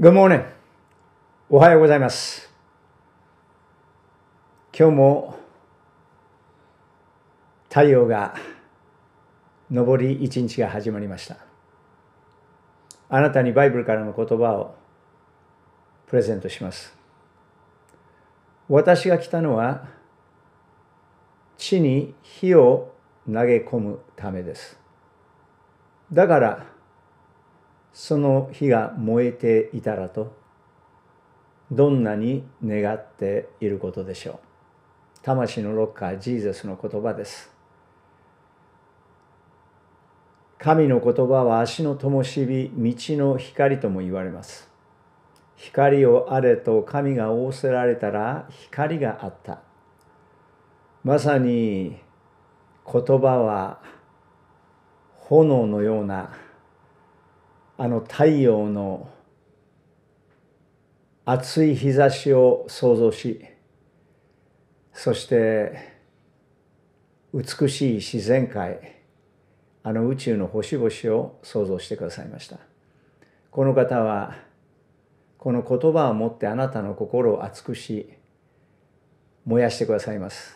Good morning. おはようございます。今日も太陽が昇り一日が始まりました。あなたにバイブルからの言葉をプレゼントします。私が来たのは地に火を投げ込むためです。だからその火が燃えていたらとどんなに願っていることでしょう魂のロッカージーザスの言葉です神の言葉は足の灯火道の光とも言われます光をあれと神が仰せられたら光があったまさに言葉は炎のようなあの太陽の熱い日差しを想像しそして美しい自然界あの宇宙の星々を想像してくださいましたこの方はこの言葉を持ってあなたの心を熱くし燃やしてくださいます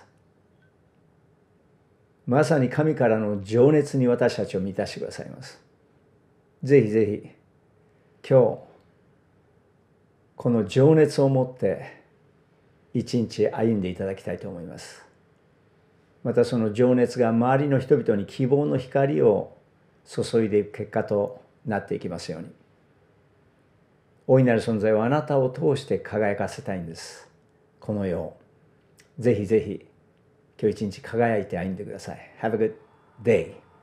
まさに神からの情熱に私たちを満たしてくださいますぜひぜひ今日この情熱を持って一日歩んでいただきたいと思いますまたその情熱が周りの人々に希望の光を注いでいく結果となっていきますように大いなる存在をあなたを通して輝かせたいんですこの世をぜひぜひ今日一日輝いて歩んでください Have a good day